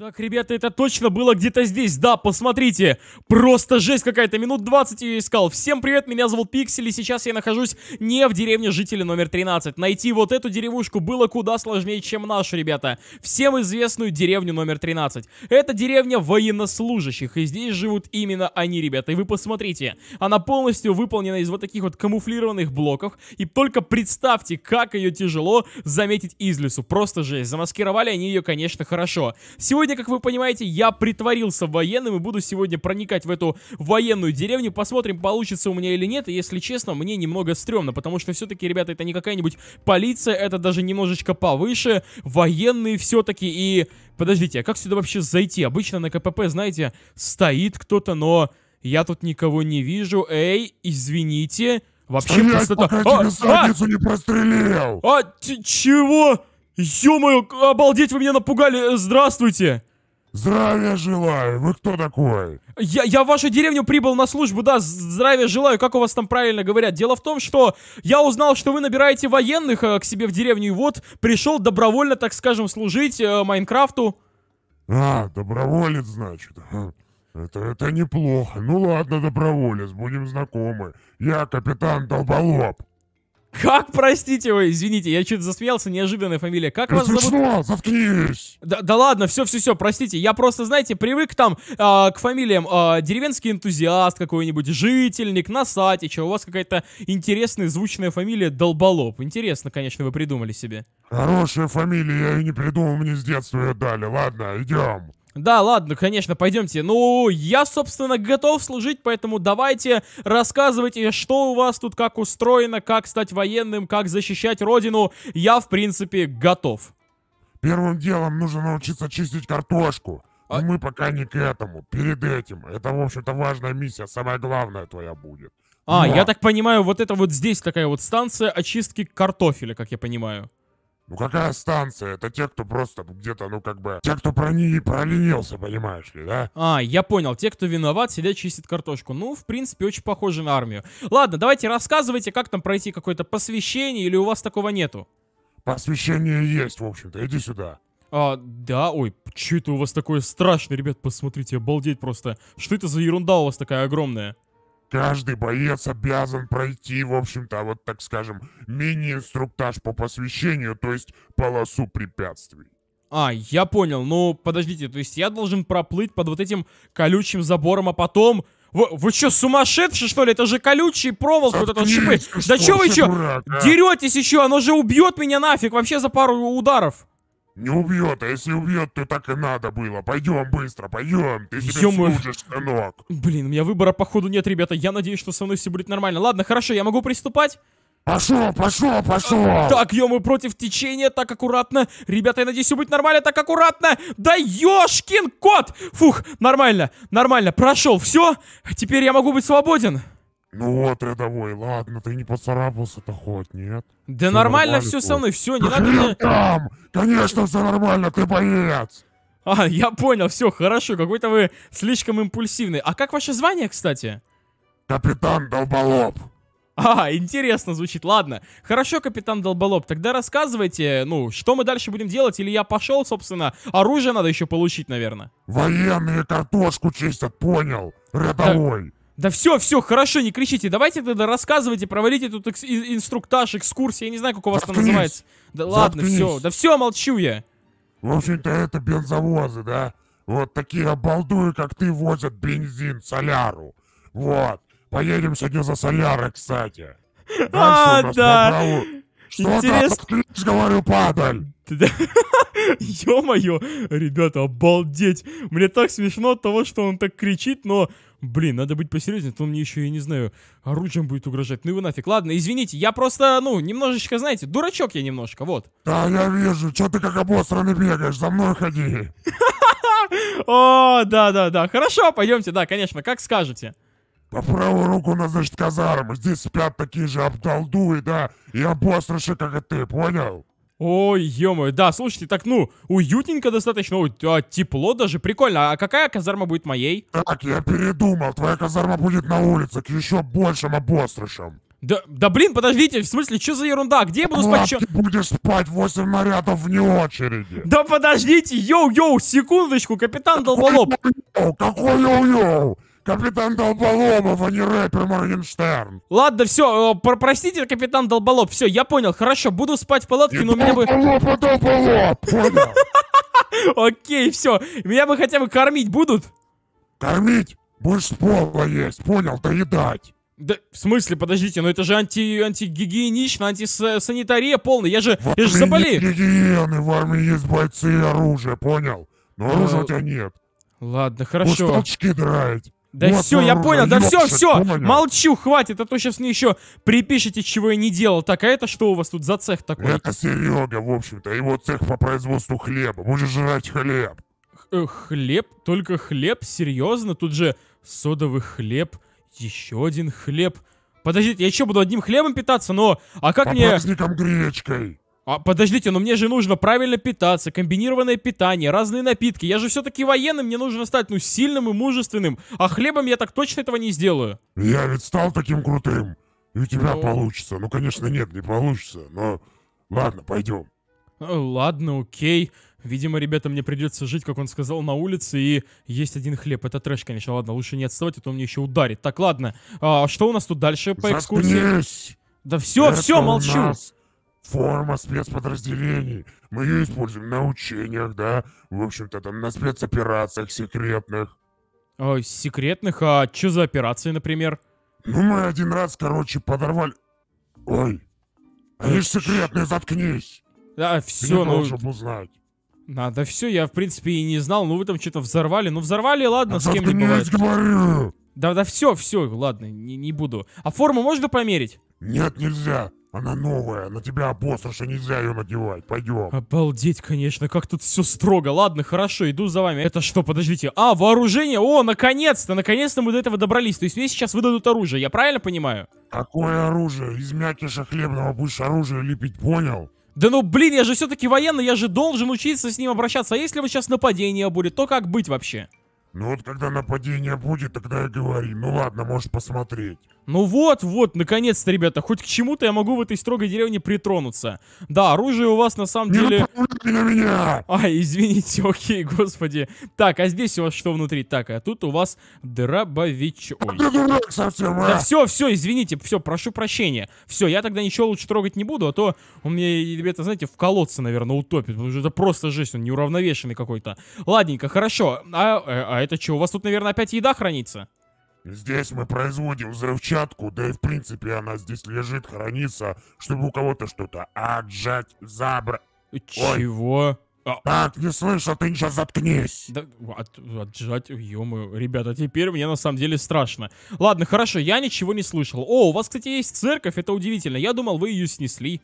Так, ребята, это точно было где-то здесь, да, посмотрите, просто жесть какая-то, минут 20 ее искал. Всем привет, меня зовут Пиксель, и сейчас я нахожусь не в деревне жителей номер 13. Найти вот эту деревушку было куда сложнее, чем нашу, ребята, всем известную деревню номер 13. Это деревня военнослужащих, и здесь живут именно они, ребята, и вы посмотрите, она полностью выполнена из вот таких вот камуфлированных блоков, и только представьте, как ее тяжело заметить из лесу, просто жесть, замаскировали они ее, конечно, хорошо. Сегодня Сегодня, как вы понимаете, я притворился военным и буду сегодня проникать в эту военную деревню. Посмотрим, получится у меня или нет. И, если честно, мне немного стрёмно, потому что все-таки, ребята, это не какая-нибудь полиция, это даже немножечко повыше. Военные все-таки и... Подождите, а как сюда вообще зайти? Обычно на КПП, знаете, стоит кто-то, но... Я тут никого не вижу. Эй, извините. Вообще Стоять, простота... пока а, тебе задницу а! не прострелил! А, чего? Ё-моё, обалдеть, вы меня напугали! Здравствуйте! Здравия желаю! Вы кто такой? Я, я в вашу деревню прибыл на службу, да, здравия желаю, как у вас там правильно говорят. Дело в том, что я узнал, что вы набираете военных э, к себе в деревню, и вот пришел добровольно, так скажем, служить э, Майнкрафту. А, доброволец, значит. Это, это неплохо. Ну ладно, доброволец, будем знакомы. Я капитан Долболоб. Как, простите, ой, извините, я чуть засмеялся, неожиданная фамилия. Как вас зовут? Что? Заткнись! Да, да ладно, все, все, все, простите. Я просто, знаете, привык там э, к фамилиям э, деревенский энтузиаст какой-нибудь, жительник, на Носатича. У вас какая-то интересная звучная фамилия Долболоб. Интересно, конечно, вы придумали себе. Хорошая фамилия, я ее не придумал, мне с детства ее дали. Ладно, идем. Да, ладно, конечно, пойдемте. Ну, я, собственно, готов служить, поэтому давайте рассказывайте, э, что у вас тут, как устроено, как стать военным, как защищать родину. Я, в принципе, готов. Первым делом нужно научиться чистить картошку. А... Мы пока не к этому, перед этим. Это, в общем-то, важная миссия, самая главная твоя будет. А, Но... я так понимаю, вот это вот здесь такая вот станция очистки картофеля, как я понимаю. Ну какая станция? Это те, кто просто где-то, ну как бы... Те, кто про нее проленился, понимаешь ли, да? А, я понял. Те, кто виноват, сидят чистит картошку. Ну, в принципе, очень похоже на армию. Ладно, давайте рассказывайте, как там пройти какое-то посвящение, или у вас такого нету? Посвящение есть, в общем-то. Иди сюда. А, да, ой, что это у вас такое страшное, ребят, посмотрите, обалдеть просто. Что это за ерунда у вас такая огромная? Каждый боец обязан пройти, в общем-то, вот так скажем, мини-инструктаж по посвящению, то есть полосу препятствий. А, я понял. Ну, подождите, то есть я должен проплыть под вот этим колючим забором, а потом... Вы, вы что, сумасшедшие, что ли? Это же колючий проволок вот это шипы. Да что вы что, а? деретесь еще? Оно же убьет меня нафиг вообще за пару ударов. Не убьет, а если убьет, то так и надо было. Пойдем быстро, пойдем. Ты себе Ё-моё. служишь, сынок. Блин, у меня выбора походу нет, ребята. Я надеюсь, что со мной все будет нормально. Ладно, хорошо, я могу приступать? Пошел, пошел, пошел! Так, ё против течения, так аккуратно. Ребята, я надеюсь, все будет нормально, так аккуратно. Да ёшкин кот! Фух, нормально, нормально, прошел, все. Теперь я могу быть свободен. Ну вот, рядовой, ладно, ты не поцарапался-то хоть, нет? Да все нормально, все со мной, все, не надо мне... там! Конечно, все нормально, ты боец! А, я понял, все, хорошо, какой-то вы слишком импульсивный. А как ваше звание, кстати? Капитан Долболоб. А, интересно звучит, ладно. Хорошо, капитан Долболоб, тогда рассказывайте, ну, что мы дальше будем делать, или я пошел, собственно, оружие надо еще получить, наверное. Военные картошку чистят, понял, рядовой. Так... Да все, все, хорошо, не кричите. Давайте тогда рассказывайте, проводите тут экс инструктаж, экскурсия. Я не знаю, как у вас Заткнись. это называется. Да ладно, все. Да все, молчу я. В общем-то, это бензовозы, да? Вот такие обалдуи, как ты, возят бензин, соляру. Вот. Поедем сегодня за солярой, кстати. Дальше а, да. Направо... Что Интерес... там? Заткнись, говорю, падаль. Ё-моё, ребята, обалдеть. Мне так смешно от того, что он так кричит, но блин, надо быть посерьезнее, а то мне еще, я не знаю, оружием будет угрожать. Ну его нафиг. Ладно, извините, я просто, ну, немножечко, знаете, дурачок я немножко, вот. Да, я вижу, что ты как обосранный бегаешь, за мной ходи. О, да-да-да, хорошо, пойдемте, да, конечно, как скажете. По правую руку у ну, нас, значит, казармы. Здесь спят такие же обдолдуи, да, и обосрыши, как и ты, понял? Ой, ё да, слушайте, так, ну, уютненько достаточно, а, тепло даже, прикольно. А какая казарма будет моей? Так, я передумал, твоя казарма будет на улице, к еще большим обострышам. Да, да блин, подождите, в смысле, что за ерунда? Где я буду спать? Чё... Ты будешь спать 8 нарядов вне очереди. Да подождите, йоу-йоу, секундочку, капитан долболоб. Какой йоу-йоу? Капитан Долболомов, а не рэпер Моргенштерн. Ладно, все, э, про простите, капитан Долболоб. Все, я понял. Хорошо, буду спать в палатке, и но у меня бы... Долболоб, а Долболоб, понял? Окей, все. Меня бы хотя бы кормить будут? Кормить? Будешь с пола есть, понял, доедать. Да, в смысле, подождите, но это же анти, антигигиенично, антисанитария полная, я же, я же заболею. гигиены, в армии есть бойцы и оружие, понял? Но оружия э, у тебя нет. Ладно, хорошо. Будешь толчки драть. Да вот все, я понял, да все, все, понял. молчу, хватит, а то сейчас мне еще припишите, чего я не делал. Так, а это что у вас тут за цех такой? Это Серега, в общем-то, его цех по производству хлеба, будешь жрать хлеб. Х э, хлеб? Только хлеб? Серьезно? Тут же содовый хлеб, еще один хлеб. Подождите, я еще буду одним хлебом питаться, но... А как по мне... По гречкой. А, подождите, но мне же нужно правильно питаться, комбинированное питание, разные напитки. Я же все-таки военный, мне нужно стать, ну, сильным и мужественным. А хлебом я так точно этого не сделаю. Я ведь стал таким крутым. И у тебя ну... получится. Ну, конечно, нет, не получится. Но ладно, пойдем. Э, ладно, окей. Видимо, ребята, мне придется жить, как он сказал, на улице и есть один хлеб. Это трэш, конечно. Ладно, лучше не отставать, а то он мне еще ударит. Так, ладно. А, что у нас тут дальше по экскурсии? Заткнись! Да все, Это все, молчу. У нас форма спецподразделений. Мы ее используем на учениях, да? В общем-то, там на спецоперациях секретных. Ой, секретных? А что за операции, например? Ну, мы один раз, короче, подорвали... Ой, они ж секретные, заткнись! Да, все, ну... Ты узнать. Надо все, я, в принципе, и не знал. Ну, вы там что-то взорвали. Ну, взорвали, ладно, а с кем не бывает. говорю! Да, да, все, все, ладно, не, не буду. А форму можно померить? Нет, нельзя. Она новая, на тебя обосрыша, нельзя ее надевать, пойдем. Обалдеть, конечно, как тут все строго. Ладно, хорошо, иду за вами. Это что, подождите. А, вооружение, о, наконец-то, наконец-то мы до этого добрались. То есть мне сейчас выдадут оружие, я правильно понимаю? Какое оружие? Из мякиша хлебного будешь оружие лепить, понял? Да ну блин, я же все-таки военный, я же должен учиться с ним обращаться. А если вот сейчас нападение будет, то как быть вообще? Ну вот когда нападение будет, тогда и говори. Ну ладно, можешь посмотреть. Ну вот, вот, наконец-то, ребята, хоть к чему-то я могу в этой строгой деревне притронуться. Да, оружие у вас на самом Не деле... на меня! Ай, извините, окей, господи. Так, а здесь у вас что внутри? Так, а тут у вас дробович... Ой. Совсем, а? Да все, все, извините, все, прошу прощения. Все, я тогда ничего лучше трогать не буду, а то он меня, ребята, знаете, в колодце, наверное, утопит. Потому что это просто жесть, он неуравновешенный какой-то. Ладненько, хорошо. а, э, а это что, у вас тут, наверное, опять еда хранится? Здесь мы производим взрывчатку, да и в принципе она здесь лежит, хранится, чтобы у кого-то что-то отжать, забрать. Э, чего? Ой. А, так, не слышал, ты сейчас заткнись. Да, от, отжать, ё Ребята, теперь мне на самом деле страшно. Ладно, хорошо, я ничего не слышал. О, у вас, кстати, есть церковь, это удивительно. Я думал, вы ее снесли.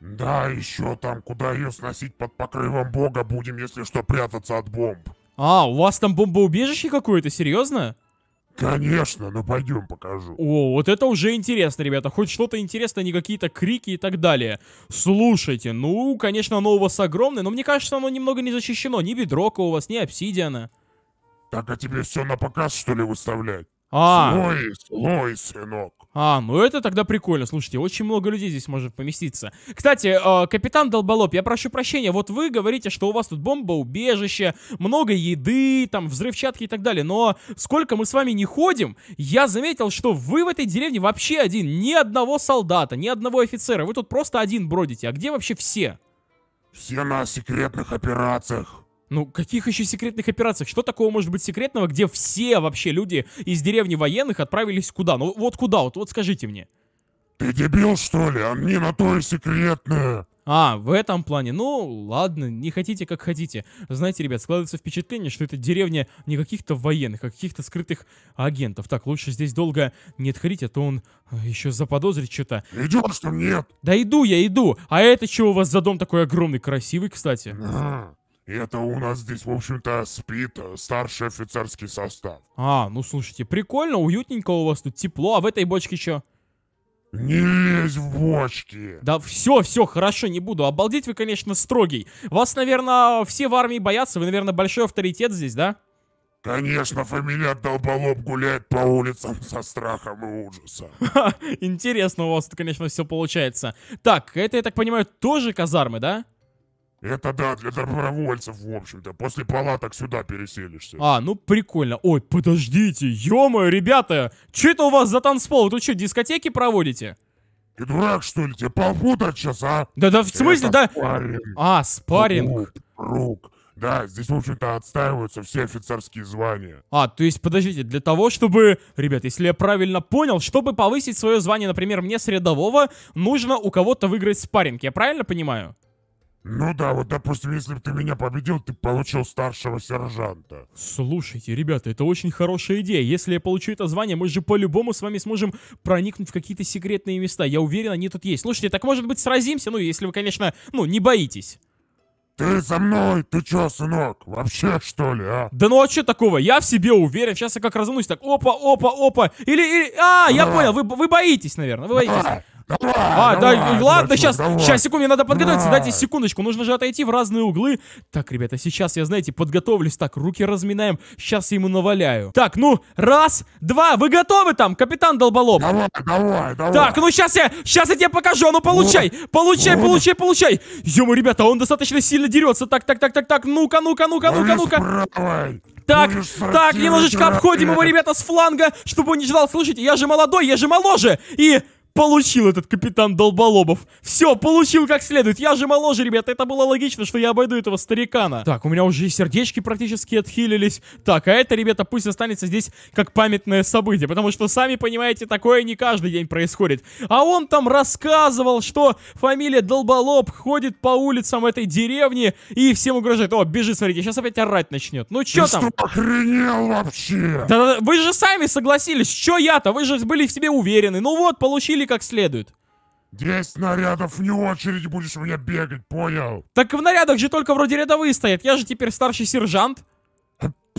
Да, еще там, куда ее сносить под покрывом бога будем, если что, прятаться от бомб. А, у вас там бомбоубежище какое-то, серьезно? Конечно, ну пойдем покажу. О, вот это уже интересно, ребята. Хоть что-то интересное, не какие-то крики и так далее. Слушайте, ну, конечно, оно у вас огромное, но мне кажется, оно немного не защищено. Ни бедрока у вас, ни обсидиана. Так, а тебе все на показ, что ли, выставлять? А. Слой, слой, сынок. А, ну это тогда прикольно. Слушайте, очень много людей здесь может поместиться. Кстати, э, капитан Долболоб, я прошу прощения, вот вы говорите, что у вас тут бомбоубежище, много еды, там, взрывчатки и так далее, но сколько мы с вами не ходим, я заметил, что вы в этой деревне вообще один, ни одного солдата, ни одного офицера, вы тут просто один бродите, а где вообще все? Все на секретных операциях. Ну, каких еще секретных операций? Что такого может быть секретного, где все вообще люди из деревни военных отправились куда? Ну, вот куда? Вот, вот скажите мне. Ты дебил, что ли? А мне на то и секретное. А, в этом плане. Ну, ладно, не хотите, как хотите. Знаете, ребят, складывается впечатление, что это деревня не каких-то военных, а каких-то скрытых агентов. Так, лучше здесь долго не отходить, а то он э, еще заподозрит что-то. Идешь там, нет? Да иду я, иду. А это что у вас за дом такой огромный, красивый, кстати? А -а -а. И это у нас здесь, в общем-то, спит э, старший офицерский состав. А, ну слушайте, прикольно, уютненько у вас тут, тепло. А в этой бочке что? Не лезь в бочки! Да все, все, хорошо, не буду. Обалдеть вы, конечно, строгий. Вас, наверное, все в армии боятся. Вы, наверное, большой авторитет здесь, да? Конечно, фамилия Долболоб гуляет по улицам со страхом и ужасом. Интересно у вас тут, конечно, все получается. Так, это, я так понимаю, тоже казармы, да? Это да, для добровольцев, в общем-то. После палаток сюда переселишься. А, ну прикольно. Ой, подождите, ё ребята! Чё это у вас за танцпол? тут что, дискотеки проводите? Ты дурак, что ли? Тебе попутать сейчас, а? Да, да, в смысле, это да? Спарринг. А, спарринг. Рук, друг. Да, здесь, в общем-то, отстаиваются все офицерские звания. А, то есть, подождите, для того, чтобы... Ребят, если я правильно понял, чтобы повысить свое звание, например, мне с рядового, нужно у кого-то выиграть спарринг, я правильно понимаю? Ну да, вот допустим, если бы ты меня победил, ты получил старшего сержанта. Слушайте, ребята, это очень хорошая идея. Если я получу это звание, мы же по-любому с вами сможем проникнуть в какие-то секретные места. Я уверен, они тут есть. Слушайте, так может быть сразимся? Ну, если вы, конечно, ну, не боитесь. Ты за мной? Ты чё, сынок? Вообще, что ли, а? Да ну а чё такого? Я в себе уверен. Сейчас я как разунусь так. Опа, опа, опа. Или, или... А, я а. понял. Вы, вы боитесь, наверное. Вы боитесь. А. Давай, а, давай, да, ладно, сейчас, давай. сейчас, секунду, мне надо подготовиться, давай. дайте секундочку, нужно же отойти в разные углы. Так, ребята, сейчас я, знаете, подготовлюсь, так, руки разминаем, сейчас я ему наваляю. Так, ну, раз, два, вы готовы там, капитан Долболоб? Давай, давай, давай. Так, ну сейчас я, сейчас я тебе покажу, а ну, ну, ну получай, получай, получай, получай. Ё ребята, он достаточно сильно дерется, так, так, так, так, так, ну-ка, ну-ка, ну-ка, ну, ну-ка, ну-ка. Так, так, немножечко обходим его, ребята, с фланга, чтобы он не ждал, слушайте, я же молодой, я же моложе, и... Получил этот капитан Долболобов. Все, получил как следует. Я же моложе, ребята. Это было логично, что я обойду этого старикана. Так, у меня уже и сердечки практически отхилились. Так, а это, ребята, пусть останется здесь как памятное событие. Потому что, сами понимаете, такое не каждый день происходит. А он там рассказывал, что фамилия Долболоб ходит по улицам этой деревни и всем угрожает. О, бежит, смотрите, сейчас опять орать начнет. Ну что там? что охренел вообще? Да, да, вы же сами согласились. что я-то? Вы же были в себе уверены. Ну вот, получили пили как следует. Десять нарядов, не очередь будешь у меня бегать, понял? Так в нарядах же только вроде рядовые стоят, я же теперь старший сержант.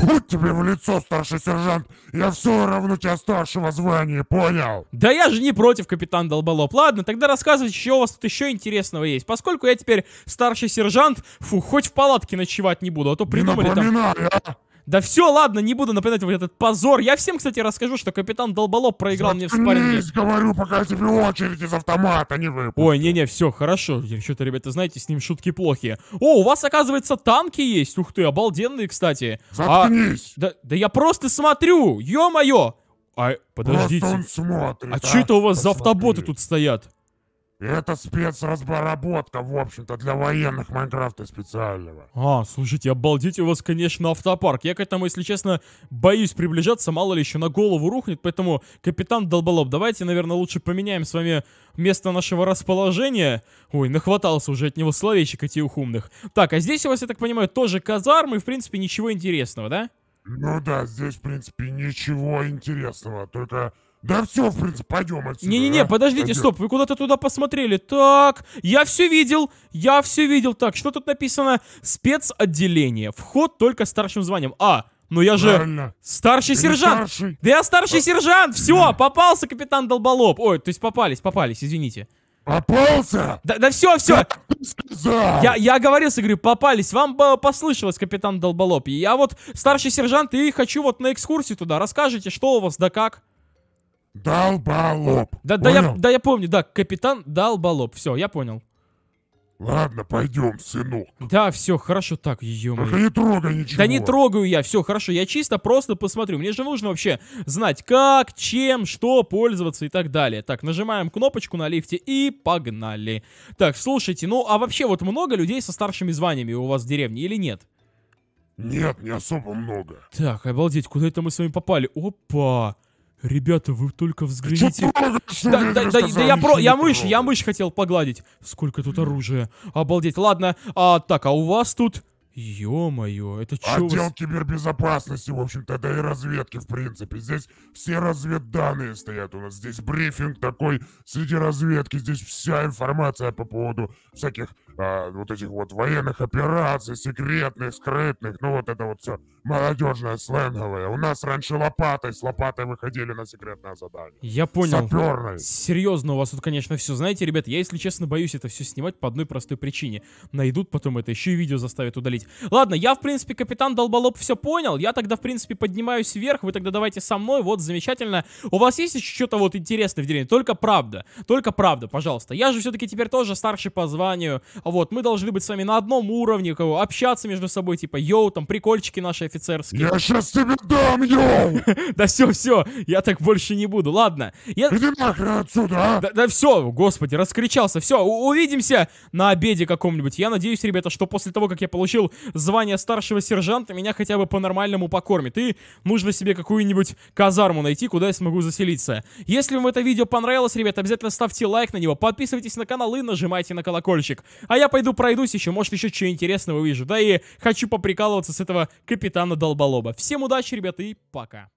Путь тебе в лицо, старший сержант! Я все равно тебя старшего звания, понял? Да я же не против, капитан Долболоб. Ладно, тогда рассказывайте, что у вас тут еще интересного есть. Поскольку я теперь старший сержант, фу, хоть в палатке ночевать не буду, а то придумали не напоминай, там... А? Да все, ладно, не буду напоминать вот этот позор. Я всем, кстати, расскажу, что капитан Долболоб проиграл мне в спарринге. говорю, пока тебе очередь из автомата не выпал. Ой, не-не, все, хорошо. Что-то, ребята, знаете, с ним шутки плохие. О, у вас, оказывается, танки есть. Ух ты, обалденные, кстати. А, Заткнись. А, да, да я просто смотрю, ё-моё. А, подождите. Просто он смотрит, а, а что это у вас а, Посмотри. за автоботы тут стоят? Это спецразборотка, в общем-то, для военных Майнкрафта специального. А, слушайте, обалдеть у вас, конечно, автопарк. Я к этому, если честно, боюсь приближаться, мало ли еще на голову рухнет, поэтому, капитан Долболоб, давайте, наверное, лучше поменяем с вами место нашего расположения. Ой, нахватался уже от него словечек этих умных. Так, а здесь у вас, я так понимаю, тоже казармы, в принципе, ничего интересного, да? Ну да, здесь, в принципе, ничего интересного, только да все, в принципе, пойдем отсюда. Не-не-не, а? подождите, пойдем. стоп, вы куда-то туда посмотрели. Так, я все видел, я все видел. Так, что тут написано? Спецотделение. Вход только старшим званием. А, ну я же Правильно. старший Ты сержант. Старший. Да я старший а... сержант, все, попался капитан Долболоб. Ой, то есть попались, попались, извините. Попался? Да, да все, все. Я, я говорил, оговорился, говорю, попались. Вам послышалось, капитан Долболоб. И я вот старший сержант и хочу вот на экскурсию туда. Расскажите, что у вас да как. Долболоб. Да, да, я, да, я помню, да, капитан Долболоб. Все, я понял. Ладно, пойдем, сынок. Да, все, хорошо, так, ее. Да не трогай ничего. Да не трогаю я, все, хорошо, я чисто просто посмотрю. Мне же нужно вообще знать, как, чем, что пользоваться и так далее. Так, нажимаем кнопочку на лифте и погнали. Так, слушайте, ну а вообще вот много людей со старшими званиями у вас в деревне или нет? Нет, не особо много. Так, обалдеть, куда это мы с вами попали? Опа! Ребята, вы только взгляните. Да, да, да, да, я про. Я мышь, я мышь хотел погладить. Сколько тут оружия. Обалдеть. Ладно, а так, а у вас тут. Ё-моё, это чё Отдел вас... кибербезопасности, в общем-то, да и разведки, в принципе. Здесь все разведданные стоят у нас. Здесь брифинг такой среди разведки. Здесь вся информация по поводу всяких а, вот этих вот военных операций, секретных, скрытных, ну вот это вот все молодежное, сленговое. У нас раньше лопатой, с лопатой выходили на секретное задание. Я понял. Саперной. Серьезно, у вас тут, конечно, все. Знаете, ребят, я, если честно, боюсь это все снимать по одной простой причине. Найдут потом это, еще и видео заставят удалить. Ладно, я, в принципе, капитан Долболоб все понял. Я тогда, в принципе, поднимаюсь вверх, вы тогда давайте со мной, вот, замечательно. У вас есть еще что-то вот интересное в деревне? Только правда, только правда, пожалуйста. Я же все-таки теперь тоже старший по званию, вот, мы должны быть с вами на одном уровне, кого, общаться между собой, типа, йоу, там, прикольчики наши офицерские. Я сейчас тебе дам, йоу! Да все, все, я так больше не буду, ладно. Иди нахрен отсюда, а! Да все, господи, раскричался, все, увидимся на обеде каком-нибудь. Я надеюсь, ребята, что после того, как я получил звание старшего сержанта, меня хотя бы по-нормальному покормит. И нужно себе какую-нибудь казарму найти, куда я смогу заселиться. Если вам это видео понравилось, ребята, обязательно ставьте лайк на него, подписывайтесь на канал и нажимайте на колокольчик. А я пойду пройдусь еще, может еще чего интересного увижу. Да и хочу поприкалываться с этого капитана Долболоба. Всем удачи, ребята, и пока.